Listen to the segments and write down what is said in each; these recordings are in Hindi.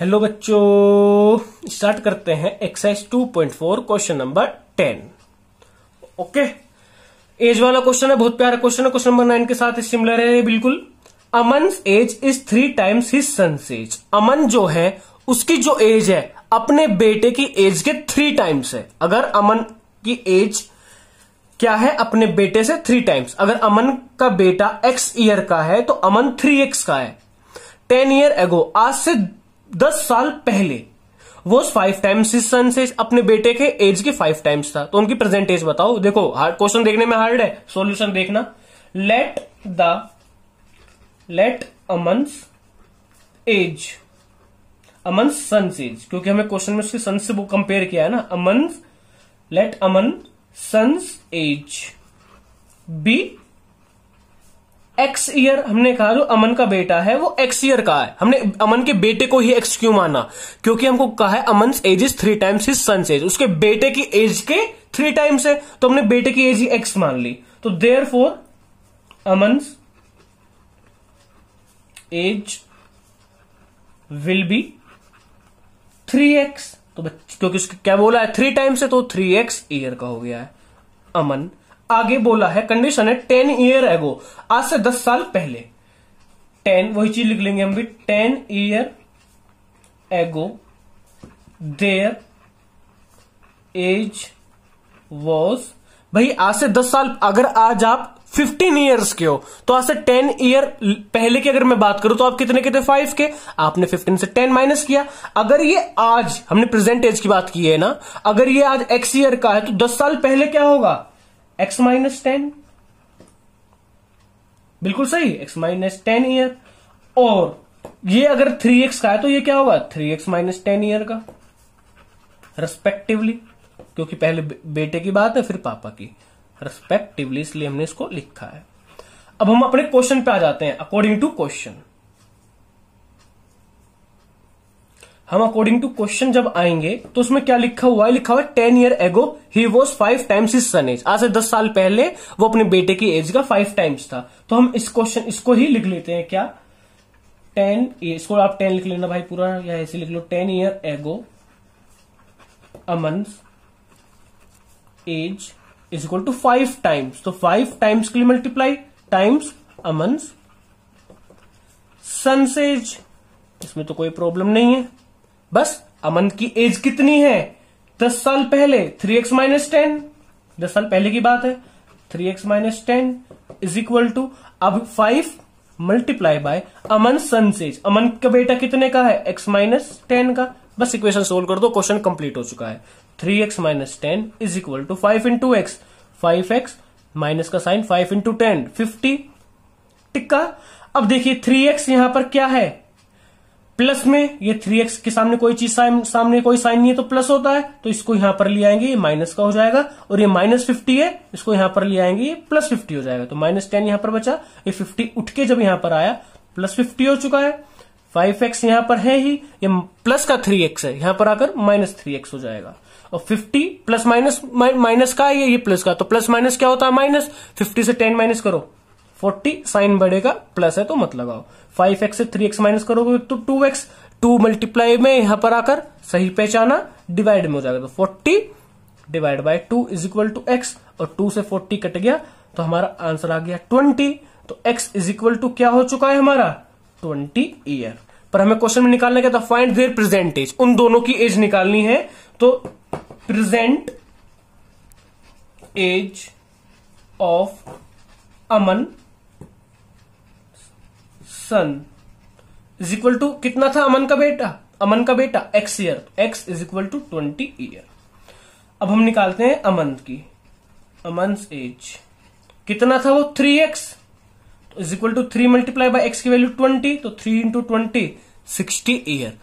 हेलो बच्चों स्टार्ट करते हैं exercise 2.4 question number 10 okay age वाला क्वेश्चन है बहुत प्यारा क्वेश्चन है क्वेश्चन नंबर नाइन के साथ सिमिलर है बिल्कुल Aman age is three times his son age Aman जो है उसकी जो एज है अपने बेटे की एज के थ्री टाइम्स है अगर अमन की एज क्या है अपने बेटे से थ्री टाइम्स अगर अमन का बेटा एक्स ईयर का है तो अमन थ्री एक्स का है टेन ईयर एगो आज से दस साल पहले वो फाइव टाइम्स इस सन से अपने बेटे के एज के फाइव टाइम्स था तो उनकी प्रेजेंट एज बताओ देखो हार्ड क्वेश्चन देखने में हार्ड है सॉल्यूशन देखना let the let Aman's age Aman son age क्योंकि हमें क्वेश्चन में उसके सन से वो कंपेयर किया है ना Aman let Aman sons age be X year हमने कहा जो अमन का बेटा है वो एक्स ईयर का है हमने अमन के बेटे को ही एक्स क्यों माना क्योंकि हमको कहा है Aman age is three times his son age उसके बेटे की एज के थ्री टाइम्स है तो हमने बेटे की एज ही एक्स मान ली तो therefore Aman age will be three X तो क्योंकि उसके क्या बोला है थ्री टाइम्स है तो थ्री एक्स ईयर का हो गया है अमन आगे बोला है कंडीशन है टेन ईयर एगो आज से दस साल पहले टेन वही चीज लिख लेंगे हम भी ten year ago there age was भाई आज से दस साल अगर आज आप फिफ्टीन ईयर्स के हो तो आज से टेन ईयर पहले की अगर मैं बात करूं तो आप कितने के थे फाइव के आपने फिफ्टीन से टेन माइनस किया अगर ये आज हमने प्रेजेंट एज की बात की है ना अगर ये आज एक्स ईयर का है तो दस साल पहले क्या होगा एक्स माइनस टेन बिल्कुल सही एक्स माइनस टेन ईयर और ये अगर थ्री एक्स का है तो ये क्या होगा three x minus ten year का रेस्पेक्टिवली क्योंकि पहले बेटे की बात है फिर पापा की रेस्पेक्टिवली इसलिए हमने इसको लिखा है अब हम अपने क्वेश्चन पे आ जाते हैं अकॉर्डिंग टू क्वेश्चन हम अकॉर्डिंग टू क्वेश्चन जब आएंगे तो उसमें क्या लिखा हुआ है लिखा हुआ है ten year ago he was five times is son age आज से दस साल पहले वो अपने बेटे की एज का फाइव टाइम्स था तो हम इस क्वेश्चन इसको ही लिख लेते हैं क्या टेन इसको आप टेन लिख लेना भाई पूरा या ऐसे लिख लो ten year ago Aman age is equal to five times तो फाइव टाइम्स के लिए मल्टीप्लाई टाइम्स अमन एज इसमें तो कोई प्रॉब्लम नहीं है बस अमन की एज कितनी है दस साल पहले थ्री एक्स माइनस टेन दस साल पहले की बात है three x minus ten is equal to अब five multiply by Aman son's age Aman का बेटा कितने का है एक्स माइनस टेन का बस इक्वेशन सोल्व कर दो क्वेश्चन कंप्लीट हो चुका है three x minus ten is equal to five into x five x minus का sign five into ten fifty टिक्का अब देखिए थ्री एक्स यहां पर क्या है प्लस में ये थ्री एक्स के सामने कोई चीज सामने कोई साइन नहीं है तो प्लस होता है तो इसको यहां पर ले आएंगे ये माइनस का हो जाएगा और ये माइनस फिफ्टी है इसको यहां पर ले आएंगे ये प्लस फिफ्टी हो जाएगा तो माइनस टेन यहां पर बचा ये फिफ्टी उठ के जब यहां पर आया प्लस फिफ्टी हो चुका है फाइव एक्स यहां पर है ही ये प्लस का थ्री एक्स है यहां पर आकर माइनस थ्री एक्स हो जाएगा और फिफ्टी प्लस माइनस माइनस का है ये प्लस का तो प्लस माइनस क्या होता है माइनस फिफ्टी से टेन माइनस करो फोर्टी साइन बढ़ेगा प्लस है तो मत लगाओ फाइव एक्स से थ्री एक्स माइनस करोगे तो टू एक्स टू मल्टीप्लाई में यहां पर आकर सही पहचाना डिवाइड में हो जाएगा तो forty divide by two is equal to x और टू से फोर्टी कट गया तो हमारा आंसर आ गया ट्वेंटी तो एक्स इज इक्वल टू क्या हो चुका है हमारा ट्वेंटी ईयर पर हमें क्वेश्चन में निकालना क्या था फाइंड देयर प्रेजेंट एज उन दोनों की एज निकालनी है तो present age of Aman son is equal to कितना था अमन का बेटा अमन का बेटा x year x is equal to twenty year अब हम निकालते हैं अमन की अमन एज कितना था वो three x is equal to three multiply by x की वैल्यू ट्वेंटी तो three into twenty sixty year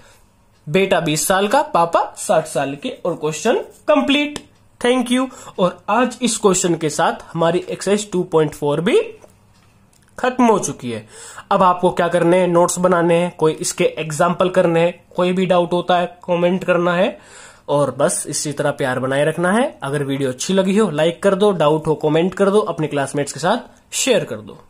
बेटा बीस साल का पापा साठ साल के और क्वेश्चन कंप्लीट थैंक यू और आज इस क्वेश्चन के साथ हमारी एक्सरसाइज फोर भी खत्म हो चुकी है अब आपको क्या करने हैं नोट्स बनाने हैं कोई इसके एग्जाम्पल करने हैं कोई भी डाउट होता है कॉमेंट करना है और बस इसी तरह प्यार बनाए रखना है अगर वीडियो अच्छी लगी हो लाइक कर दो डाउट हो कॉमेंट कर दो अपने क्लासमेट्स के साथ शेयर कर दो